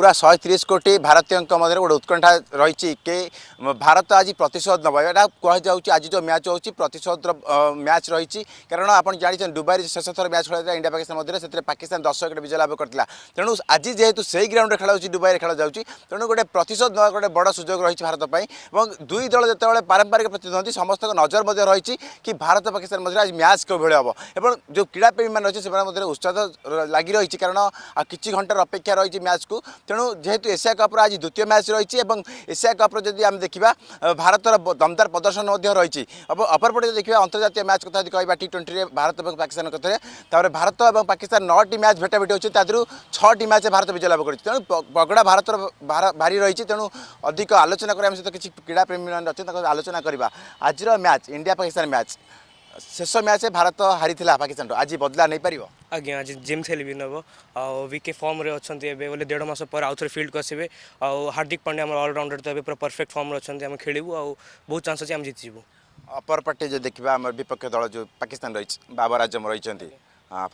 পুরা শহে তিরিশ কোটি ভারতীয়ঙ্ক মধ্যে গোটে উৎকণ্ঠা রয়েছে কে ভারত আজ প্রতিশোধ নেব এটা কুহযাচ্ছে আজ যে ম্যাচ হচ্ছে প্রতিশোধর ম্যাচ রয়েছে কারণ আপনার জাঁচান ডুবাই শেষ থর ম্যাচ খেলা হয়েছিল ইন্ডিয়া পাকিস্তান মধ্যে সেটি পাকিস্তান দশ উইকেট বিজয় লাভ করে তেমন আজ যেহেতু সেই গ্রাউন্ডে খেলা হচ্ছে ডুবাইরে খেলা যাচ্ছে তেমন গোটে প্রতিশোধ নেওয়ার গোটে বড় সুযোগ রয়েছে ভারত পাই এবং দুই দল যেতবে পারম্পরিক প্রতিদ্বন্দ্বী সমস্ত নজর মধ্যে রয়েছে কি ভারত পাকিস্তান মধ্যে আজ ম্যাচ কেউভাবে হব এবং যে ক্রীড়াপ্রেমী মানে অনেক সে মধ্যে উৎসাহ লাগি রয়েছে কারণ কিছু ঘণ্টার অপেক্ষা রয়েছে ম্যাচকু তেমন যেহেতু এশিয়া কপ্র আজ দ্বিতীয় ম্যাচ রয়েছে এবং এশিয়া কপ্র যদি আমি দেখা ভারতের দমদার প্রদর্শন রয়েছে এবং অপরপটে যদি দেখা আন্তর্জাতীয় ম্যাচ কথা যদি কহা টি টোয়েন্টি ভারত এবং পাকিস্তান কথা তাপরে ভারত এবং পাকিস্তান নটি ম্যাচ ভেটাভেটি হচ্ছে তাদের ছটি ম্যাচ ভারত বিজয় লাভ করেছে তেমন বগড়া ভারতর ভারি রয়েছে তেমন অধিক আলোচনা করে আমি সহ কিছু ক্রীড়া প্রেমী মানে অনেক আলোচনা করা আজর ম্যাচ ইন্ডিয়া পাকিস্তান ম্যাচ ଶେଷ ମ୍ୟାଚ୍ ଭାରତ ହାରିଥିଲା ପାକିସ୍ତାନରୁ ଆଜି ବଦଲା ନେଇପାରିବ ଆଜ୍ଞା ଆଜି ଜିମ୍ ଖେଳି ବି ନେବ ଆଉ ୱିକେ ଫର୍ମରେ ଅଛନ୍ତି ଏବେ ବୋଲେ ଦେଢ଼ ମାସ ପରେ ଆଉ ଥରେ ଫିଲ୍ଡକୁ ଆସିବେ ଆଉ ହାର୍ଦ୍ଦିକ ପାଣ୍ଡେ ଆମର ଅଲରାଉଣ୍ଡର ତ ଏବେ ପୁରା ପରଫେକ୍ଟ ଫର୍ମରେ ଅଛନ୍ତି ଆମେ ଖେଳିବୁ ଆଉ ବହୁତ ଚାନ୍ସ ଅଛି ଆମେ ଜିତିଯିବୁ ଅପରପଟେ ଯଦି ଦେଖିବା ଆମର ବିପକ୍ଷ ଦଳ ଯେଉଁ ପାକିସ୍ତାନ ରହିଛି ବାବର ଆଜମ ରହିଛନ୍ତି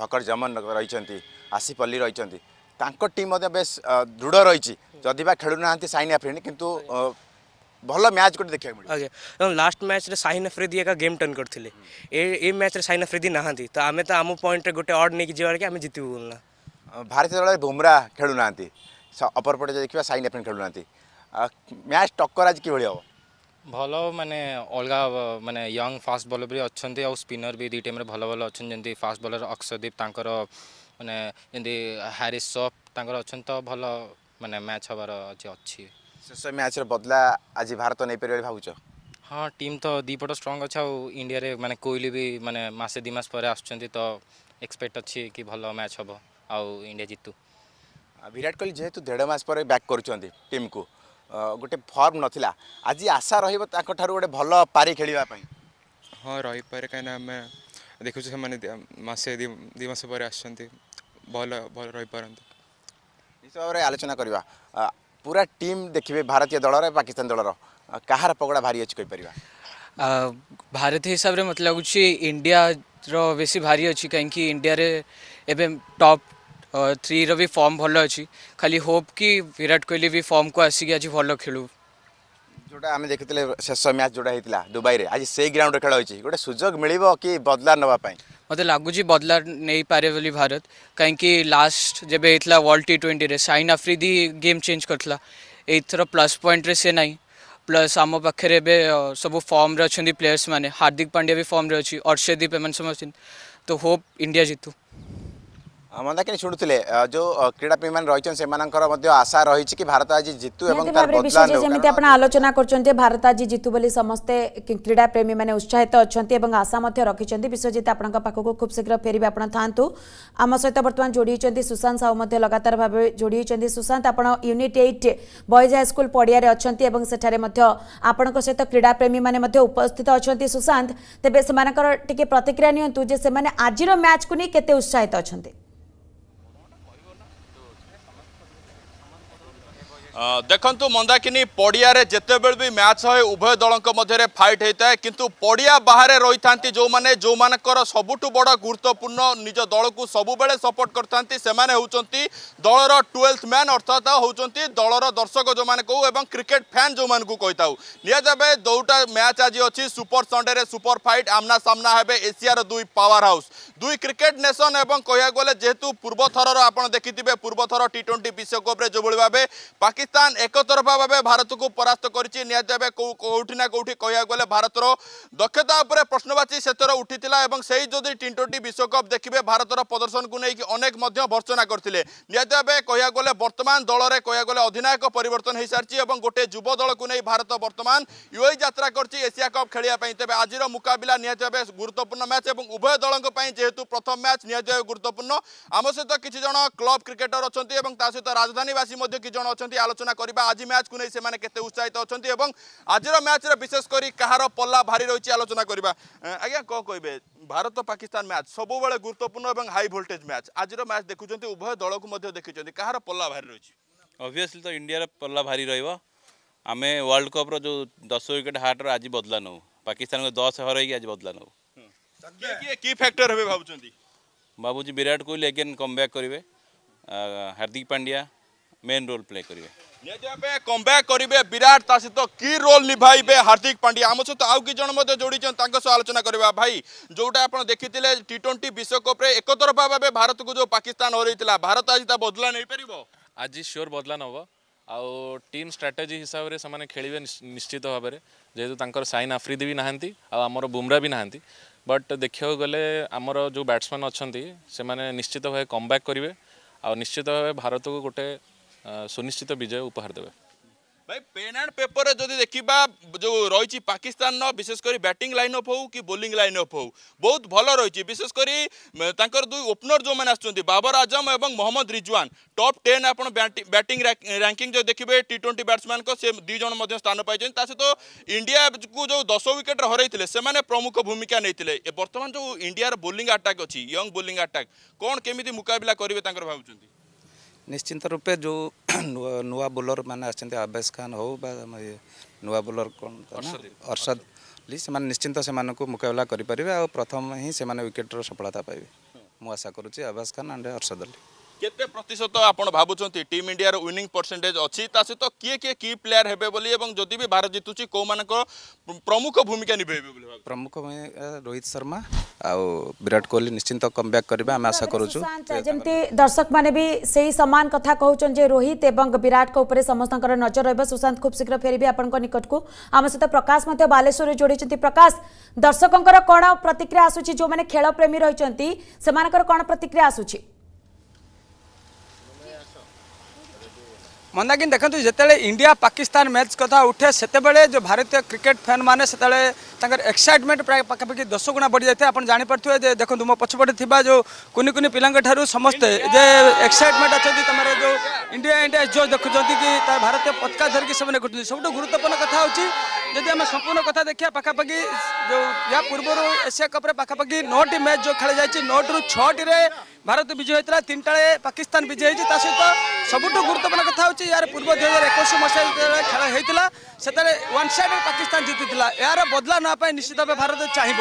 ଫକର ଜମନ ରହିଛନ୍ତି ଆସିପଲ୍ଲୀ ରହିଛନ୍ତି ତାଙ୍କ ଟିମ୍ ମଧ୍ୟ ବେଶ୍ ଦୃଢ଼ ରହିଛି ଯଦି ବା ଖେଳୁନାହାନ୍ତି ସାଇନ୍ ଆଫ୍ରିଣ୍ଡ କିନ୍ତୁ ଭଲ ମ୍ୟାଚ୍ ଗୋଟେ ଦେଖିବାକୁ ମିଳିବ ଆଜ୍ଞା ଏବଂ ଲାଷ୍ଟ ମ୍ୟାଚ୍ରେ ସାହିନ ଆଫ୍ରିଦି ଏକା ଗେମ୍ ଟର୍ଣ୍ଣ କରିଥିଲେ ଏ ଏ ମ୍ୟାଚ୍ରେ ସାହିନ ଆଫ୍ରିଦି ନାହାନ୍ତି ତ ଆମେ ତ ଆମ ପଏଣ୍ଟରେ ଗୋଟେ ଅର୍ଡ଼ ନେଇକି ଯିବାର କି ଆମେ ଜିତିବୁ ନା ଭାରତୀୟ ଦଳରେ ବୁମ୍ରା ଖେଳୁନାହାନ୍ତି ଅପରପଟେ ଦେଖିବା ସାଇନ ଆଫ୍ରିଦି ଖେଳୁନାହାନ୍ତି ମ୍ୟାଚ୍ ଟକ୍କର ଆଜି କିଭଳି ହେବ ଭଲ ମାନେ ଅଲଗା ମାନେ ୟଙ୍ଗ ଫାଷ୍ଟ ବୋଲର ବି ଅଛନ୍ତି ଆଉ ସ୍ପିନର ବି ଦୁଇ ଟିମ୍ରେ ଭଲ ଭଲ ଅଛନ୍ତି ଯେମିତି ଫାଷ୍ଟ ବୋଲର ଅକ୍ଷଦୀପ ତାଙ୍କର ମାନେ ଯେମିତି ହାରିସ୍ ସଫ୍ ତାଙ୍କର ଅଛନ୍ତି ତ ଭଲ ମାନେ ମ୍ୟାଚ୍ ହେବାର ଅଛି ଶେଷ ମ୍ୟାଚ୍ର ବଦଲା ଆଜି ଭାରତ ନେଇପାରିବ ବୋଲି ଭାବୁଛ ହଁ ଟିମ୍ ତ ଦୁଇପଟ ଷ୍ଟ୍ରଙ୍ଗ ଅଛି ଆଉ ଇଣ୍ଡିଆରେ ମାନେ କୋହଲି ବି ମାନେ ମାସେ ଦୁଇ ମାସ ପରେ ଆସୁଛନ୍ତି ତ ଏକ୍ସପେକ୍ଟ ଅଛି କି ଭଲ ମ୍ୟାଚ୍ ହେବ ଆଉ ଇଣ୍ଡିଆ ଜିତୁ ବିରାଟ କୋହଲି ଯେହେତୁ ଦେଢ଼ ମାସ ପରେ ବ୍ୟାକ୍ କରୁଛନ୍ତି ଟିମ୍କୁ ଗୋଟେ ଫର୍ମ ନଥିଲା ଆଜି ଆଶା ରହିବ ତାଙ୍କଠାରୁ ଗୋଟେ ଭଲ ପାରି ଖେଳିବା ପାଇଁ ହଁ ରହିପାରେ କାହିଁକିନା ଆମେ ଦେଖୁଛୁ ସେମାନେ ମାସେ ଦୁଇ ମାସ ପରେ ଆସୁଛନ୍ତି ଭଲ ଭଲ ରହିପାରନ୍ତି ନିଶ୍ଚିତ ଭାବରେ ଆଲୋଚନା କରିବା पूरा टीम देखिए भारतीय दल पाकिस्तान दल कहार पगड़ा भारी अच्छी कहीपर भारतीय हिसाब से मत मतलब लगुच इंडिया रेसी भारी अच्छी कहीं इंडिया एवं टॉप थ्री रि फर्म भल अच्छी खाली होप कि विराट कोहली भी फर्म को आसिक आज भल खेलु जोटा आम देखुले शेष मैच जोटा होता दुबई में आज से ग्राउंड खेल हो गोटे सुजोग मिल कि बदला नापी ମୋତେ ଲାଗୁଛି ବଦଲା ନେଇପାରେ ବୋଲି ଭାରତ କାହିଁକି ଲାଷ୍ଟ ଯେବେ ହେଇଥିଲା ୱାର୍ଲଡ ଟି ଟ୍ୱେଣ୍ଟିରେ ସାଇନ୍ ଆଫ୍ରିଦି ଗେମ୍ ଚେଞ୍ଜ କରିଥିଲା ଏଇଥର ପ୍ଲସ୍ ପଏଣ୍ଟରେ ସେ ନାହିଁ ପ୍ଲସ୍ ଆମ ପାଖରେ ଏବେ ସବୁ ଫର୍ମରେ ଅଛନ୍ତି ପ୍ଲେୟର୍ସମାନେ ହାର୍ଦ୍ଦିକ ପାଣ୍ଡ୍ୟା ବି ଫର୍ମରେ ଅଛି ଅର୍ଷଦୀପ ଏମାନେ ସବୁ ଅଛନ୍ତି ତ ହୋପ୍ ଇଣ୍ଡିଆ ଜିତୁ ମନ୍ଦାକିନୀ ଶୁଣୁଥିଲେ ଯେଉଁ କ୍ରୀଡ଼ାପ୍ରେମୀମାନେ ରହିଛନ୍ତି ସେମାନଙ୍କର ମଧ୍ୟ ଆଶା ରହିଛି କି ଭାରତ ଆଜି ଜିତୁ ଏବଂ ତାର ବଦଲା ନେଉ ଯେମିତି ଆପଣ ଆଲୋଚନା କରୁଛନ୍ତି ଭାରତ ଆଜି ଜିତୁ ବୋଲି ସମସ୍ତେ କ୍ରୀଡ଼ାପ୍ରେମୀମାନେ ଉତ୍ସାହିତ ଅଛନ୍ତି ଏବଂ ଆଶା ମଧ୍ୟ ରଖିଛନ୍ତି ବିଶ୍ୱଜିତ ଆପଣଙ୍କ ପାଖକୁ ଖୁବ୍ ଶୀଘ୍ର ଫେରିବେ ଆପଣ ଥାଆନ୍ତୁ ଆମ ସହିତ ବର୍ତ୍ତମାନ ଯୋଡ଼ି ହୋଇଛନ୍ତି ସୁଶାନ୍ତ ସାହୁ ମଧ୍ୟ ଲଗାତାର ଭାବେ ଯୋଡ଼ି ହୋଇଛନ୍ତି ସୁଶାନ୍ତ ଆପଣ ୟୁନିଟ୍ ଏଇଟ୍ ବଏଜ୍ ହାଇସ୍କୁଲ ପଡ଼ିଆରେ ଅଛନ୍ତି ଏବଂ ସେଠାରେ ମଧ୍ୟ ଆପଣଙ୍କ ସହିତ କ୍ରୀଡ଼ାପ୍ରେମୀମାନେ ମଧ୍ୟ ଉପସ୍ଥିତ ଅଛନ୍ତି ସୁଶାନ୍ତ ତେବେ ସେମାନଙ୍କର ଟିକେ ପ୍ରତିକ୍ରିୟା ନିଅନ୍ତୁ ଯେ ସେମାନେ ଆଜିର ମ୍ୟାଚ୍କୁ ନେଇ କେତେ ଉତ୍ସାହିତ ଅଛନ୍ତି ଦେଖନ୍ତୁ ମନ୍ଦାକିନି ପଡ଼ିଆରେ ଯେତେବେଳେ ବି ମ୍ୟାଚ୍ ହୁଏ ଉଭୟ ଦଳଙ୍କ ମଧ୍ୟରେ ଫାଇଟ୍ ହୋଇଥାଏ କିନ୍ତୁ ପଡ଼ିଆ ବାହାରେ ରହିଥାନ୍ତି ଯେଉଁମାନେ ଯେଉଁମାନଙ୍କର ସବୁଠୁ ବଡ଼ ଗୁରୁତ୍ୱପୂର୍ଣ୍ଣ ନିଜ ଦଳକୁ ସବୁବେଳେ ସପୋର୍ଟ କରିଥାନ୍ତି ସେମାନେ ହେଉଛନ୍ତି ଦଳର ଟୁଏଲ୍ଥ ମ୍ୟାନ୍ ଅର୍ଥାତ୍ ହେଉଛନ୍ତି ଦଳର ଦର୍ଶକ ଯେଉଁମାନେ କହୁ ଏବଂ କ୍ରିକେଟ୍ ଫ୍ୟାନ୍ ଯେଉଁମାନଙ୍କୁ କହିଥାଉ ନିଆଯାବେ ଦୁଇଟା ମ୍ୟାଚ୍ ଆଜି ଅଛି ସୁପର ସଣ୍ଡେରେ ସୁପର ଫାଇଟ୍ ଆମ୍ନା ସାମ୍ନା ହେବେ ଏସିଆର ଦୁଇ ପାୱାର ହାଉସ୍ ଦୁଇ କ୍ରିକେଟ୍ ନେସନ୍ ଏବଂ କହିବାକୁ ଗଲେ ଯେହେତୁ ପୂର୍ବଥରର ଆପଣ ଦେଖିଥିବେ ପୂର୍ବଥର ଟି ଟ୍ୱେଣ୍ଟି ବିଶ୍ୱକପ୍ରେ ଯେଉଁଭଳି ଭାବେ ପାକିସ୍ତାନ ପାକିସ୍ତାନ ଏକତରଫା ଭାବେ ଭାରତକୁ ପରାସ୍ତ କରିଛି ନିହାତି ଭାବେ କେଉଁଠି ନା କେଉଁଠି କହିବାକୁ ଗଲେ ଭାରତର ଦକ୍ଷତା ଉପରେ ପ୍ରଶ୍ନବାଚୀ ସେଥର ଉଠିଥିଲା ଏବଂ ସେଇ ଯଦି ଟି ଟ୍ୱେଣ୍ଟି ବିଶ୍ୱକପ୍ ଦେଖିବେ ଭାରତର ପ୍ରଦର୍ଶନକୁ ନେଇକି ଅନେକ ମଧ୍ୟ ଭର୍ସନା କରିଥିଲେ ନିହାତି ଭାବେ କହିବାକୁ ଗଲେ ବର୍ତ୍ତମାନ ଦଳରେ କହିବାକୁ ଗଲେ ଅଧିନାୟକ ପରିବର୍ତ୍ତନ ହୋଇସାରିଛି ଏବଂ ଗୋଟେ ଯୁବ ଦଳକୁ ନେଇ ଭାରତ ବର୍ତ୍ତମାନ ୟୁଏ ଯାତ୍ରା କରିଛି ଏସିଆ କପ୍ ଖେଳିବା ପାଇଁ ତେବେ ଆଜିର ମୁକାବିଲା ନିହାତି ଭାବେ ଗୁରୁତ୍ୱପୂର୍ଣ୍ଣ ମ୍ୟାଚ୍ ଏବଂ ଉଭୟ ଦଳଙ୍କ ପାଇଁ ଯେହେତୁ ପ୍ରଥମ ମ୍ୟାଚ୍ ନିହାତି ଭାବେ ଗୁରୁତ୍ୱପୂର୍ଣ୍ଣ ଆମ ସହିତ କିଛି ଜଣ କ୍ଲବ୍ କ୍ରିକେଟର ଅଛନ୍ତି ଏବଂ ତା ସହିତ ରାଜଧାନୀବାସୀ ମଧ୍ୟ କିଛି ଜଣ ଅଛନ୍ତି আলোচনা করা আজ ম্যাচকু নিয়ে সে কে উৎসাহিত অনেক এবং আজর ম্যাচের বিশেষ করে কাহার পল্লা ভারি রয়েছে আলোচনা করা আজ্ঞা কো কে ভারত পাকিস্তান ম্যাচ সবুলে গুরুত্বপূর্ণ এবং হাই ভোল্টেজ ম্যাচ আজর ম্যাচ দেখুম উভয় দলকু দেখি কাহার পল্লা ভারি রয়েছে অবভিয়সলি তো ইন্ডিয়ার পল্লা ভারি রহব আমি ওয়ার্ল্ড কপ্র যে দশ উইকেট হাটর আজ বদলা নৌ পাকিস্তান দশ হরাইকি আজ বদলা নৌ কি ফ্যাক্টর হবে ভাবুচ্ছেন ভাবুছি Virat Kohli again come back করবে Hardik Pandya main role play କରିବେ ନିହାତି ଭାବେ କମ୍ବ୍ୟାକ୍ କରିବେ ବିରାଟ ତା ସହିତ କି ରୋଲ୍ ନିଭାଇବେ ହାର୍ଦ୍ଦିକ ପାଣ୍ଡ୍ୟା ଆମ ସହିତ ଆଉ କିଛି ଜଣ ମଧ୍ୟ ଯୋଡ଼ିଛନ୍ତି ତାଙ୍କ ସହ ଆଲୋଚନା କରିବା ଭାଇ ଯେଉଁଟା ଆପଣ ଦେଖିଥିଲେ ଟି ଟ୍ୱେଣ୍ଟି ବିଶ୍ୱକପ୍ରେ ଏକତରଫା ଭାବେ ଭାରତକୁ ଯେଉଁ ପାକିସ୍ତାନ ହରେଇଥିଲା ଭାରତ ଆଜି ତା ବଦଲା ନେଇପାରିବ ଆଜି ସିଓର ବଦଲା ନେବ ଆଉ ଟିମ୍ ଷ୍ଟ୍ରାଟେଜି ହିସାବରେ ସେମାନେ ଖେଳିବେ ନିଶ୍ଚିତ ଭାବରେ ଯେହେତୁ ତାଙ୍କର ସାଇନ୍ ଆଫ୍ରିଦି ବି ନାହାନ୍ତି ଆଉ ଆମର ବୁମ୍ରା ବି ନାହାନ୍ତି ବଟ୍ ଦେଖିବାକୁ ଗଲେ ଆମର ଯେଉଁ ବ୍ୟାଟ୍ସମ୍ୟାନ୍ ଅଛନ୍ତି ସେମାନେ ନିଶ୍ଚିତ ଭାବେ କମ୍ବ୍ୟାକ୍ କରିବେ ଆଉ ନିଶ୍ଚିତ ଭାବେ ଭାରତକୁ ଗୋଟେ ସୁନିଶ୍ଚିତ ବିଜୟ ଉପହାର ଦେବେ ଭାଇ ପେନ୍ ଆଣ୍ଡ ପେପରରେ ଯଦି ଦେଖିବା ଯେଉଁ ରହିଛି ପାକିସ୍ତାନର ବିଶେଷ କରି ବ୍ୟାଟିଂ ଲାଇନ୍ ଅପ୍ ହେଉ କି ବୋଲିଂ ଲାଇନ୍ ଅପ୍ ହେଉ ବହୁତ ଭଲ ରହିଛି ବିଶେଷ କରି ତାଙ୍କର ଦୁଇ ଓପନର ଯେଉଁମାନେ ଆସୁଛନ୍ତି ବାବର ଆଜମ ଏବଂ ମୋହମ୍ମଦ ରିଜୱାନ୍ ଟପ୍ ଟେନ୍ ଆପଣ ବ୍ୟାଟିଂ ର୍ୟାଙ୍କିଂ ଯଦି ଦେଖିବେ ଟି ଟ୍ୱେଣ୍ଟି ବ୍ୟାଟ୍ସମ୍ୟାନ୍ଙ୍କ ସେ ଦୁଇ ଜଣ ମଧ୍ୟ ସ୍ଥାନ ପାଇଛନ୍ତି ତା ସହିତ ଇଣ୍ଡିଆକୁ ଯେଉଁ ଦଶ ୱିକେଟ୍ରେ ହରାଇଥିଲେ ସେମାନେ ପ୍ରମୁଖ ଭୂମିକା ନେଇଥିଲେ ବର୍ତ୍ତମାନ ଯେଉଁ ଇଣ୍ଡିଆର ବୋଲିଂ ଆଟାକ୍ ଅଛି ୟଙ୍ଗ ବୋଲିଂ ଆଟାକ୍ କ'ଣ କେମିତି ମୁକାବିଲା କରିବେ ତାଙ୍କର ଭାବୁଛନ୍ତି ନିଶ୍ଚିନ୍ତ ରୂପେ ଯେଉଁ ନୂଆ ବୋଲର ମାନେ ଆସିଛନ୍ତି ଆବେଶ ଖାନ ହଉ ବା ନୂଆ ବୋଲର କ'ଣ ଅର୍ଷଦ ଲି ସେମାନେ ନିଶ୍ଚିନ୍ତ ସେମାନଙ୍କୁ ମୁକାବିଲା କରିପାରିବେ ଆଉ ପ୍ରଥମ ହିଁ ସେମାନେ ୱିକେଟ୍ର ସଫଳତା ପାଇବେ ମୁଁ ଆଶା କରୁଛି ଆବାସ ଖାନ ଆଣ୍ଡ ଅର୍ଷଦ ଅଲି কেতে প্রতিশত আপনার ভাবুচ্ছেন টিম ইন্ডিয়ার উইনিং পরসেটেজ অসহিত কি কি কি প্লেয়ার হবে বলে এবং যদি বি ভারত জিতুছি কেউ মানক প্রমুখ ভূমিকা নিভাইবে বলে প্রমুখ ভূমিকা রোহিত শর্মা ଆଉ ବିରାଟ କୋହଲି ନିଶ୍ଚିନ୍ତ କମ୍ ବ୍ୟାକ୍ କରିବେ ଆମେ ଆଶା କରୁଛୁ ଯେମିତି ଦର୍ଶକମାନେ ବି ସେଇ ସମାନ କଥା କହୁଛନ୍ତି ଯେ ରୋହିତ ଏବଂ ବିରାଟଙ୍କ ଉପରେ ସମସ୍ତଙ୍କର ନଜର ରହିବ ସୁଶାନ୍ତ ଖୁବ୍ ଶୀଘ୍ର ଫେରିବେ ଆପଣଙ୍କ ନିକଟକୁ ଆମ ସହିତ ପ୍ରକାଶ ମଧ୍ୟ ବାଲେଶ୍ୱରରେ ଯୋଡ଼ିଛନ୍ତି ପ୍ରକାଶ ଦର୍ଶକଙ୍କର କ'ଣ ପ୍ରତିକ୍ରିୟା ଆସୁଛି ଯେଉଁମାନେ ଖେଳ ପ୍ରେମୀ ରହିଛନ୍ତି ସେମାନଙ୍କର କ'ଣ ପ୍ରତିକ୍ରିୟା ଆସୁଛି ମନ୍ଦାକିନି ଦେଖନ୍ତୁ ଯେତେବେଳେ ଇଣ୍ଡିଆ ପାକିସ୍ତାନ ମ୍ୟାଚ୍ କଥା ଉଠେ ସେତେବେଳେ ଯେଉଁ ଭାରତୀୟ କ୍ରିକେଟ୍ ଫ୍ୟାନ୍ମାନେ ସେତେବେଳେ ତାଙ୍କର ଏକ୍ସାଇଟମେଣ୍ଟ ପ୍ରାୟ ପାଖାପାଖି ଦଶ ଗୁଣା ବଢ଼ିଯାଇଥାଏ ଆପଣ ଜାଣିପାରୁଥିବେ ଯେ ଦେଖନ୍ତୁ ମୋ ପଛପଟେ ଥିବା ଯେଉଁ କୁନି କୁନି ପିଲାଙ୍କ ଠାରୁ ସମସ୍ତେ ଯେ ଏକ୍ସାଇଟମେଣ୍ଟ ଅଛନ୍ତି ତୁମର ଯେଉଁ ଇଣ୍ଡିଆ ଇଣ୍ଡିଆ ଯେଉଁ ଦେଖୁଛନ୍ତି କି ତା ଭାରତୀୟ ପତାକା ଧରିକି ସେମାନେ ଘଟୁଛନ୍ତି ସବୁଠୁ ଗୁରୁତ୍ୱପୂର୍ଣ୍ଣ କଥା ହେଉଛି ଯଦି ଆମେ ସମ୍ପୂର୍ଣ୍ଣ କଥା ଦେଖିବା ପାଖାପାଖି ଯେଉଁ ଏହା ପୂର୍ବରୁ ଏସିଆ କପ୍ରେ ପାଖାପାଖି ନଅଟି ମ୍ୟାଚ୍ ଯେଉଁ ଖେଳାଯାଇଛି ନଅଟିରୁ ଛଅଟିରେ ଭାରତ ବିଜୟ ହୋଇଥିଲା ତିନିଟାରେ ପାକିସ୍ତାନ ବିଜୟ ହୋଇଛି ତା ସହିତ ସବୁଠୁ ଗୁରୁତ୍ୱପୂର୍ଣ୍ଣ କଥା ହେଉଛି ଏହାର ପୂର୍ବ ଦୁଇ ହଜାର ଏକୋଇଶ ମସିହା ଯେତେବେଳେ ଖେଳ ହୋଇଥିଲା ସେତେବେଳେ ୱାନ୍ ସାଇଡ଼୍ରେ ପାକିସ୍ତାନ ଜିତିଥିଲା ଏହାର ବଦଲା ନେବା ପାଇଁ ନିଶ୍ଚିତ ଭାବେ ଭାରତ ଚାହିଁବ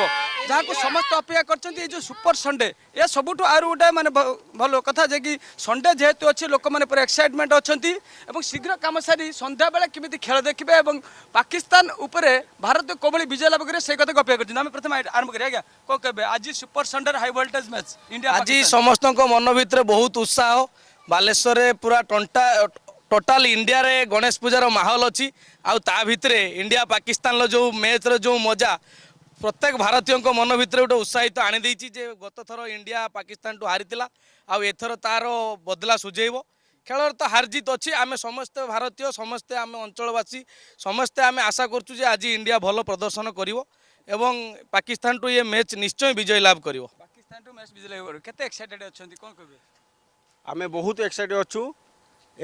ଯାହାକୁ ସମସ୍ତେ ଅପେକ୍ଷା କରିଛନ୍ତି ଏଇ ଯେଉଁ ସୁପର ସଣ୍ଡେ ଏ ସବୁଠୁ ଆହୁରି ଗୋଟେ ମାନେ ଭଲ କଥା ଯେ କି ସଣ୍ଡେ ଯେହେତୁ ଅଛି ଲୋକମାନେ ପୁରା ଏକ୍ସାଇଟମେଣ୍ଟ ଅଛନ୍ତି ଏବଂ ଶୀଘ୍ର କାମ ସାରି ସନ୍ଧ୍ୟାବେଳେ କେମିତି ଖେଳ ଦେଖିବେ ଏବଂ ପାକିସ୍ତାନ ଉପରେ ଭାରତ କୋଭଳି ବିଜୟ ଲାଭ କରିବେ ସେଇ କଥାକୁ ଅପେକ୍ଷା କରିଛନ୍ତି ଆମେ ପ୍ରଥମେ ଆରମ୍ଭ କରିବା ଆଜ୍ଞା କ'ଣ କହିବେ ଆଜି ସୁପର ସଣ୍ଡେର ହାଇ ଭୋଲ୍ଟେଜ୍ ମ୍ୟାଚ୍ ଇଣ୍ଡିଆ ଆଜି ସମସ୍ତଙ୍କ ମନ ଭିତରେ ବହୁତ ଉତ୍ସାହ ବାଲେଶ୍ୱରରେ ପୁରା ଟଣ୍ଟା ଟୋଟାଲ ଇଣ୍ଡିଆରେ ଗଣେଶ ପୂଜାର ମାହୋଲ ଅଛି ଆଉ ତା ଭିତରେ ଇଣ୍ଡିଆ ପାକିସ୍ତାନର ଯେଉଁ ମ୍ୟାଚ୍ର ଯେଉଁ ମଜା প্রত্যেক ভারতীয় মন ভিতরে গোটে উৎসাহিত আনিদেইছি যে গত থর ইন্ডিয়া পাকিস্তানঠু হারি আউ এথর তার বদলা সুজেইব খেলার তো হার জিত আমি সমস্ত ভারতীয় সমস্তে আমি অঞ্চলবাসী সমস্তে আমি আশা করছু যে আজ ইন্ডিয়া ভালো প্রদর্শন করব এবং পাকিস্তানঠু ইয়ে ম্যাচ নিশ্চয় বিজয় লাভ করিব পাকিস্তানঠু ম্যাচ বিজয় লাভ করিব এক্সাইটেড অছন্তি কোন কইবে আমি বহুত এক্সাইটেড অছু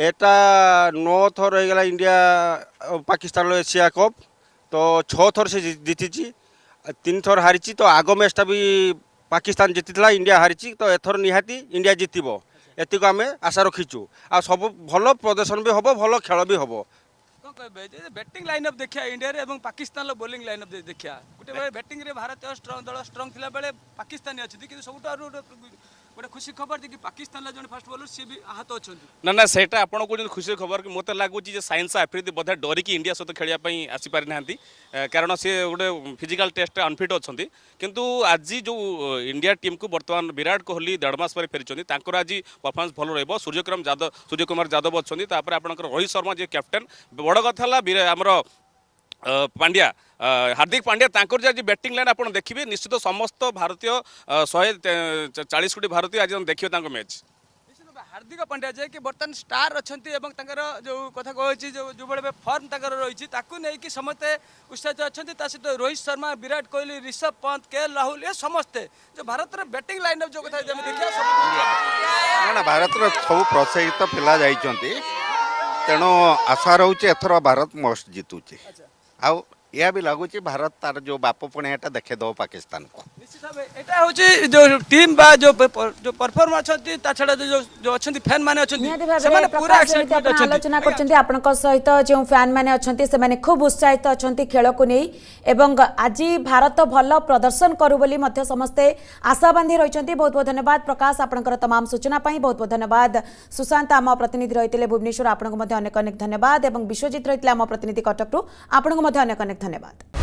এটা ন থর হয়ে গেল ইন্ডিয়া পাকিস্তান এশিয়া কপ তো ছ থর সে জিতিছি ତିନି ଥର ହାରିଛି ତ ଆଗ ମ୍ୟାଚ୍ଟା ବି ପାକିସ୍ତାନ ଜିତିଥିଲା ଇଣ୍ଡିଆ ହାରିଛି ତ ଏଥର ନିହାତି ଇଣ୍ଡିଆ ଜିତିବ ଏତିକି ଆମେ ଆଶା ରଖିଛୁ ଆଉ ସବୁ ଭଲ ପ୍ରଦର୍ଶନ ବି ହେବ ଭଲ ଖେଳ ବି ହେବ आहत ना ना से खुशी खबर कि मत लगुच्छे सैंस आफ्रिदी डरिक इंडिया सहित खेलने आसीपारी ना कारण सी फिजिकाल टेस्ट अनफिट अच्छा कितु टीम को बर्तमान विराट कोहली देमास पर फेरी आज परफर्मास भल रही रूर्यक्रम जादव सूर्यकुमार जादव अच्छा आप रोहित शर्मा जी कैप्टेन बड़ কথা হল আমার পাণ্ডিয়া ହାର୍ଦ୍ଦିକ ପାଣ୍ଡ୍ୟା ତାଙ୍କର ଆଜି ବ୍ୟାଟିଂ ଲାଇନ୍ ଆପଣ ଦେଖିବେ ନିଶ୍ଚିତ ସମସ୍ତ ଭାରତୀୟ ଶହେ ଚାଳିଶ କୋଟି ଭାରତୀୟ ଆଜି ଦେଖିବେ ତାଙ୍କ ମ୍ୟାଚ୍ ହାର୍ଦ୍ଦିକ ପାଣ୍ଡ୍ୟା ଯିଏକି ବର୍ତ୍ତମାନ ଷ୍ଟାର୍ ଅଛନ୍ତି ଏବଂ ତାଙ୍କର ଯେଉଁ କଥା କହୁଛି ଯେଉଁ ଯେଉଁଭଳି ଭାବେ ଫର୍ମ ତାଙ୍କର ରହିଛି ତାକୁ ନେଇକି ସମସ୍ତେ ଉତ୍ସାହିତ ଅଛନ୍ତି ତା ସହିତ ରୋହିତ ଶର୍ମା ବିରାଟ କୋହଲି ରିଷଭ ପନ୍ତ କେ ଏଲ୍ ରାହୁଲ ଏ ସମସ୍ତେ ଯେଉଁ ଭାରତର ବ୍ୟାଟିଂ ଲାଇନ୍ ଅପ୍ ଯେଉଁ କଥା ଆମେ ଦେଖିବା ଭାରତର ସବୁ ପ୍ରୋତ୍ସାହିତ ପିଲା ଯାଇଛନ୍ତି ତେଣୁ ଆଶା ରହୁଛି ଏଥର ଭାରତ ମଷ୍ଟ ଜିତୁଛି ଆଉ ଏହା ବି ଲାଗୁଛି ଭାରତ ତାର ଯେଉଁ ବାପ ପୁଣିଆଟା ଦେଖେଇଦେବ ପାକିସ୍ତାନକୁ ନିଶ୍ଚିତ ଭାବେ ଏଇଟା ହେଉଛି ଯୋଉ ଟିମ୍ ବା ଯୋଉ ଯୋଉ ପରଫର୍ମର ଅଛନ୍ତି ତା ଛଡ଼ା ଯୋଉ ଅଛନ୍ତି ଫ୍ୟାନ୍ ମାନେ ଅଛନ୍ତି ସେମାନେ ପୁରା ଏକ୍ସାଇଟମେଣ୍ଟ ଅଛନ୍ତି ଆଲୋଚନା କରୁଛନ୍ତି ଆପଣଙ୍କ ସହିତ ଯେଉଁ ଫ୍ୟାନ୍ ମାନେ ଅଛନ୍ତି ସେମାନେ ଖୁବ୍ ଉତ୍ସାହିତ ଅଛନ୍ତି ଖେଳକୁ ନେଇ ଏବଂ ଆଜି ଭାରତ ଭଲ ପ୍ରଦର୍ଶନ କରୁ ବୋଲି ମଧ୍ୟ ସମସ୍ତେ ଆଶା ବାନ୍ଧି ରହିଛନ୍ତି ବହୁତ ବହୁତ ଧନ୍ୟବାଦ ପ୍ରକାଶ ଆପଣଙ୍କର ତମାମ ସୂଚନା ପାଇଁ ବହୁତ ବହୁତ ଧନ୍ୟବାଦ ସୁଶାନ୍ତ ଆମ ପ୍ରତିନିଧି ରହିଥିଲେ ଭୁବନେଶ୍ୱର ଆପଣଙ୍କୁ ମଧ୍ୟ ଅନେକ ଅନେକ ଧନ୍ୟବାଦ ଏବଂ ବିଶ୍ୱଜିତ ରହିଥିଲେ ଆମ ପ୍ରତିନିଧି କଟକରୁ ଆପଣଙ୍କୁ ମଧ୍ୟ ଅନେକ ଅନେକ ଧନ୍ୟବାଦ